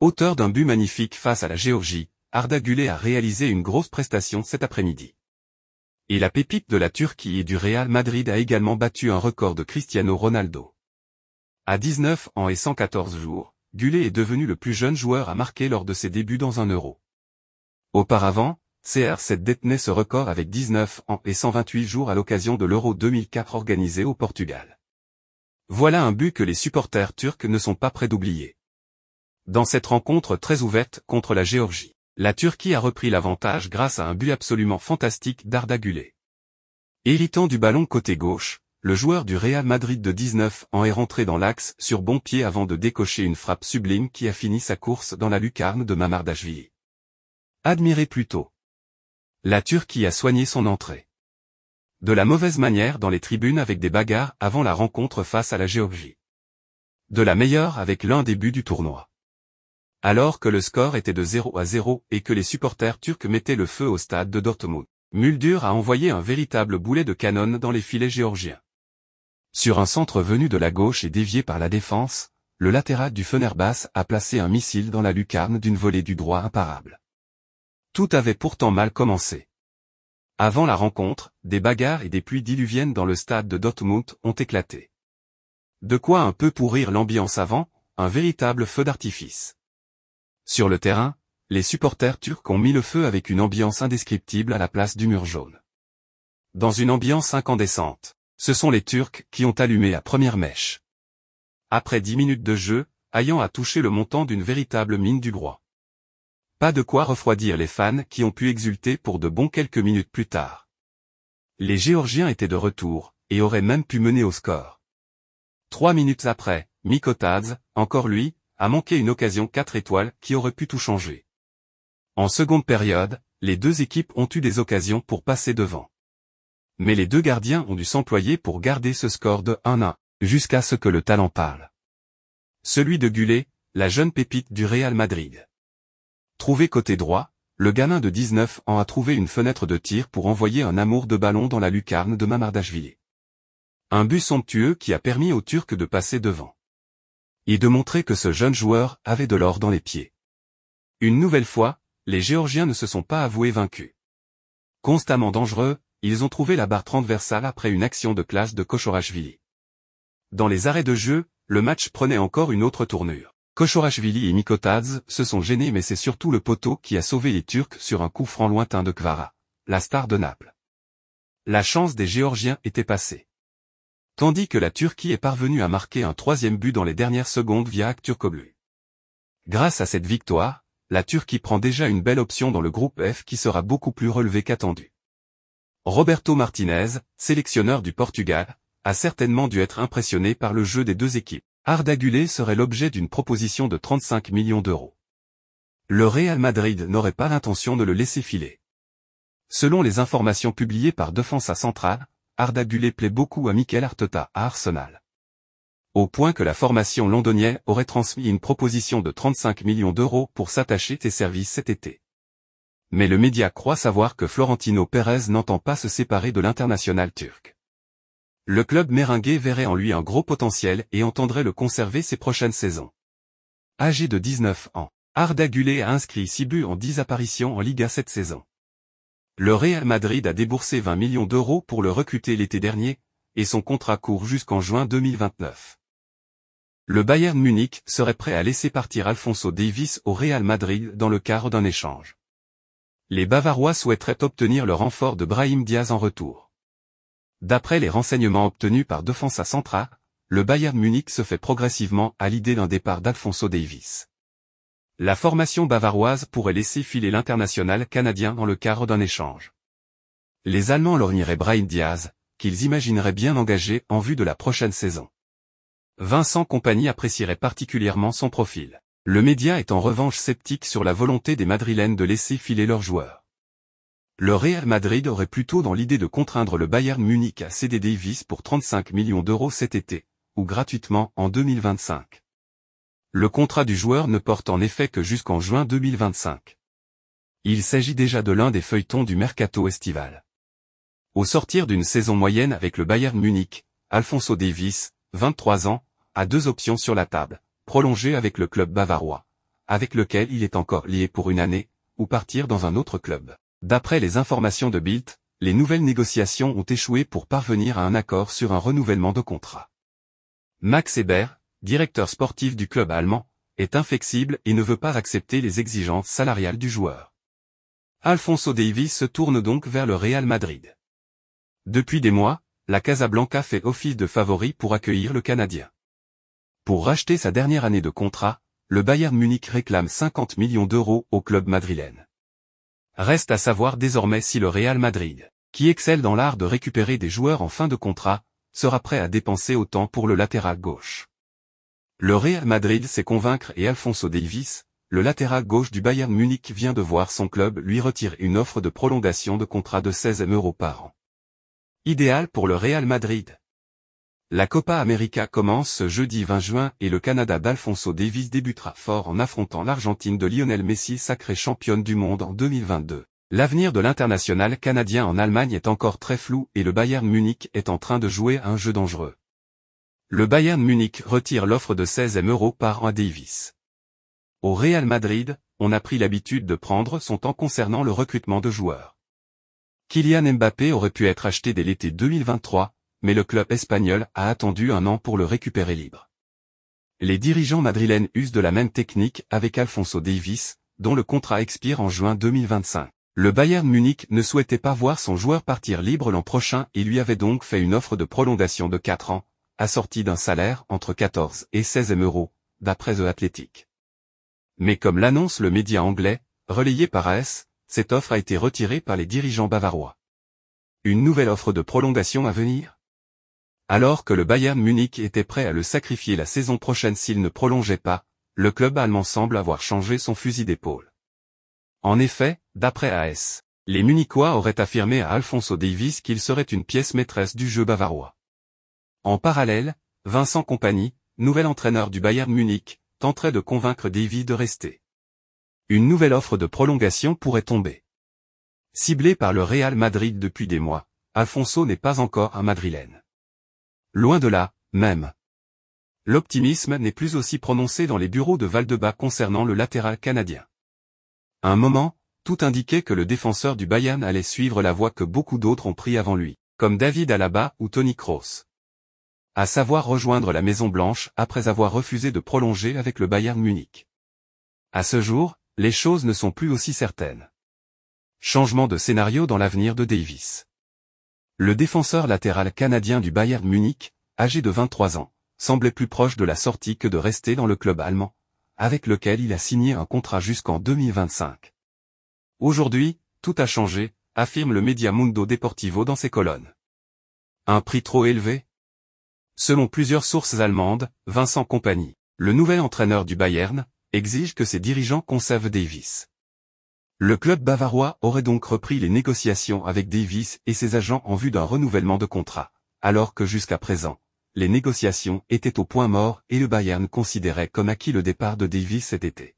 Auteur d'un but magnifique face à la Géorgie, Arda Güler a réalisé une grosse prestation cet après-midi. Et la pépite de la Turquie et du Real Madrid a également battu un record de Cristiano Ronaldo. À 19 ans et 114 jours, Gulé est devenu le plus jeune joueur à marquer lors de ses débuts dans un euro. Auparavant, CR7 détenait ce record avec 19 ans et 128 jours à l'occasion de l'Euro 2004 organisé au Portugal. Voilà un but que les supporters turcs ne sont pas prêts d'oublier dans cette rencontre très ouverte contre la Géorgie. La Turquie a repris l'avantage grâce à un but absolument fantastique d'Ardagulé. Irritant du ballon côté gauche, le joueur du Real Madrid de 19 ans est rentré dans l'axe sur bon pied avant de décocher une frappe sublime qui a fini sa course dans la lucarne de Mamardashvili. Admirez plutôt. La Turquie a soigné son entrée. De la mauvaise manière dans les tribunes avec des bagarres avant la rencontre face à la Géorgie. De la meilleure avec l'un des buts du tournoi alors que le score était de 0 à 0 et que les supporters turcs mettaient le feu au stade de Dortmund. Muldur a envoyé un véritable boulet de canon dans les filets géorgiens. Sur un centre venu de la gauche et dévié par la défense, le latéral du Fenerbahce a placé un missile dans la lucarne d'une volée du droit imparable. Tout avait pourtant mal commencé. Avant la rencontre, des bagarres et des pluies diluviennes dans le stade de Dortmund ont éclaté. De quoi un peu pourrir l'ambiance avant, un véritable feu d'artifice. Sur le terrain, les supporters turcs ont mis le feu avec une ambiance indescriptible à la place du mur jaune. Dans une ambiance incandescente, ce sont les Turcs qui ont allumé la première mèche. Après dix minutes de jeu, ayant a touché le montant d'une véritable mine du droit. Pas de quoi refroidir les fans qui ont pu exulter pour de bons quelques minutes plus tard. Les Géorgiens étaient de retour, et auraient même pu mener au score. Trois minutes après, Mikotadze, encore lui, a manqué une occasion 4 étoiles qui aurait pu tout changer. En seconde période, les deux équipes ont eu des occasions pour passer devant. Mais les deux gardiens ont dû s'employer pour garder ce score de 1-1, jusqu'à ce que le talent parle. Celui de Gullet, la jeune pépite du Real Madrid. Trouvé côté droit, le gamin de 19 ans a trouvé une fenêtre de tir pour envoyer un amour de ballon dans la lucarne de Mamardashvili. Un but somptueux qui a permis aux Turcs de passer devant et de montrer que ce jeune joueur avait de l'or dans les pieds. Une nouvelle fois, les Géorgiens ne se sont pas avoués vaincus. Constamment dangereux, ils ont trouvé la barre transversale après une action de classe de Kochorashvili. Dans les arrêts de jeu, le match prenait encore une autre tournure. Kochorashvili et Mikotadze se sont gênés mais c'est surtout le poteau qui a sauvé les Turcs sur un coup franc lointain de Kvara, la star de Naples. La chance des Géorgiens était passée tandis que la Turquie est parvenue à marquer un troisième but dans les dernières secondes via Akturkoglu. Grâce à cette victoire, la Turquie prend déjà une belle option dans le groupe F qui sera beaucoup plus relevé qu'attendu. Roberto Martinez, sélectionneur du Portugal, a certainement dû être impressionné par le jeu des deux équipes. Ardagulé serait l'objet d'une proposition de 35 millions d'euros. Le Real Madrid n'aurait pas l'intention de le laisser filer. Selon les informations publiées par Defensa Centrale, Ardagulé plaît beaucoup à Mikel Arteta à Arsenal. Au point que la formation londonienne aurait transmis une proposition de 35 millions d'euros pour s'attacher tes services cet été. Mais le média croit savoir que Florentino Pérez n'entend pas se séparer de l'international turc. Le club méringué verrait en lui un gros potentiel et entendrait le conserver ces prochaines saisons. Âgé de 19 ans, Arda a inscrit 6 buts en 10 apparitions en Liga cette saison. Le Real Madrid a déboursé 20 millions d'euros pour le recruter l'été dernier, et son contrat court jusqu'en juin 2029. Le Bayern Munich serait prêt à laisser partir Alfonso Davis au Real Madrid dans le cadre d'un échange. Les Bavarois souhaiteraient obtenir le renfort de Brahim Diaz en retour. D'après les renseignements obtenus par Defensa Centra, le Bayern Munich se fait progressivement à l'idée d'un départ d'Alfonso Davis. La formation bavaroise pourrait laisser filer l'international canadien dans le cadre d'un échange. Les Allemands nieraient Brian Diaz, qu'ils imagineraient bien engagé en vue de la prochaine saison. Vincent Compagnie apprécierait particulièrement son profil. Le média est en revanche sceptique sur la volonté des Madrilènes de laisser filer leurs joueurs. Le Real Madrid aurait plutôt dans l'idée de contraindre le Bayern Munich à céder Davis pour 35 millions d'euros cet été, ou gratuitement en 2025. Le contrat du joueur ne porte en effet que jusqu'en juin 2025. Il s'agit déjà de l'un des feuilletons du mercato estival. Au sortir d'une saison moyenne avec le Bayern Munich, Alfonso Davis, 23 ans, a deux options sur la table, prolonger avec le club bavarois, avec lequel il est encore lié pour une année, ou partir dans un autre club. D'après les informations de Bild, les nouvelles négociations ont échoué pour parvenir à un accord sur un renouvellement de contrat. Max Hébert, directeur sportif du club allemand, est inflexible et ne veut pas accepter les exigences salariales du joueur. Alfonso Davis se tourne donc vers le Real Madrid. Depuis des mois, la Casablanca fait office de favori pour accueillir le Canadien. Pour racheter sa dernière année de contrat, le Bayern Munich réclame 50 millions d'euros au club madrilène. Reste à savoir désormais si le Real Madrid, qui excelle dans l'art de récupérer des joueurs en fin de contrat, sera prêt à dépenser autant pour le latéral gauche. Le Real Madrid sait convaincre et Alfonso Davis, le latéral gauche du Bayern Munich vient de voir son club lui retirer une offre de prolongation de contrat de 16 euros par an. Idéal pour le Real Madrid. La Copa América commence ce jeudi 20 juin et le Canada d'Alfonso Davis débutera fort en affrontant l'Argentine de Lionel Messi sacré championne du monde en 2022. L'avenir de l'international canadien en Allemagne est encore très flou et le Bayern Munich est en train de jouer un jeu dangereux. Le Bayern Munich retire l'offre de 16 m euros par an Davis. Au Real Madrid, on a pris l'habitude de prendre son temps concernant le recrutement de joueurs. Kylian Mbappé aurait pu être acheté dès l'été 2023, mais le club espagnol a attendu un an pour le récupérer libre. Les dirigeants madrilènes usent de la même technique avec Alfonso Davis, dont le contrat expire en juin 2025. Le Bayern Munich ne souhaitait pas voir son joueur partir libre l'an prochain et lui avait donc fait une offre de prolongation de 4 ans, assorti d'un salaire entre 14 et 16 euros, d'après The Athletic. Mais comme l'annonce le média anglais, relayé par AS, cette offre a été retirée par les dirigeants bavarois. Une nouvelle offre de prolongation à venir Alors que le Bayern Munich était prêt à le sacrifier la saison prochaine s'il ne prolongeait pas, le club allemand semble avoir changé son fusil d'épaule. En effet, d'après AS, les Munichois auraient affirmé à Alfonso Davis qu'il serait une pièce maîtresse du jeu bavarois. En parallèle, Vincent Compagnie, nouvel entraîneur du Bayern Munich, tenterait de convaincre Davy de rester. Une nouvelle offre de prolongation pourrait tomber. Ciblé par le Real Madrid depuis des mois, Alfonso n'est pas encore un Madrilène. Loin de là, même. L'optimisme n'est plus aussi prononcé dans les bureaux de Valdeba concernant le latéral canadien. un moment, tout indiquait que le défenseur du Bayern allait suivre la voie que beaucoup d'autres ont pris avant lui, comme David Alaba ou Tony Kroos à savoir rejoindre la Maison-Blanche après avoir refusé de prolonger avec le Bayern Munich. À ce jour, les choses ne sont plus aussi certaines. Changement de scénario dans l'avenir de Davis. Le défenseur latéral canadien du Bayern Munich, âgé de 23 ans, semblait plus proche de la sortie que de rester dans le club allemand, avec lequel il a signé un contrat jusqu'en 2025. Aujourd'hui, tout a changé, affirme le média Mundo Deportivo dans ses colonnes. Un prix trop élevé Selon plusieurs sources allemandes, Vincent Compagnie, le nouvel entraîneur du Bayern, exige que ses dirigeants conservent Davis. Le club bavarois aurait donc repris les négociations avec Davis et ses agents en vue d'un renouvellement de contrat, alors que jusqu'à présent, les négociations étaient au point mort et le Bayern considérait comme acquis le départ de Davis cet été.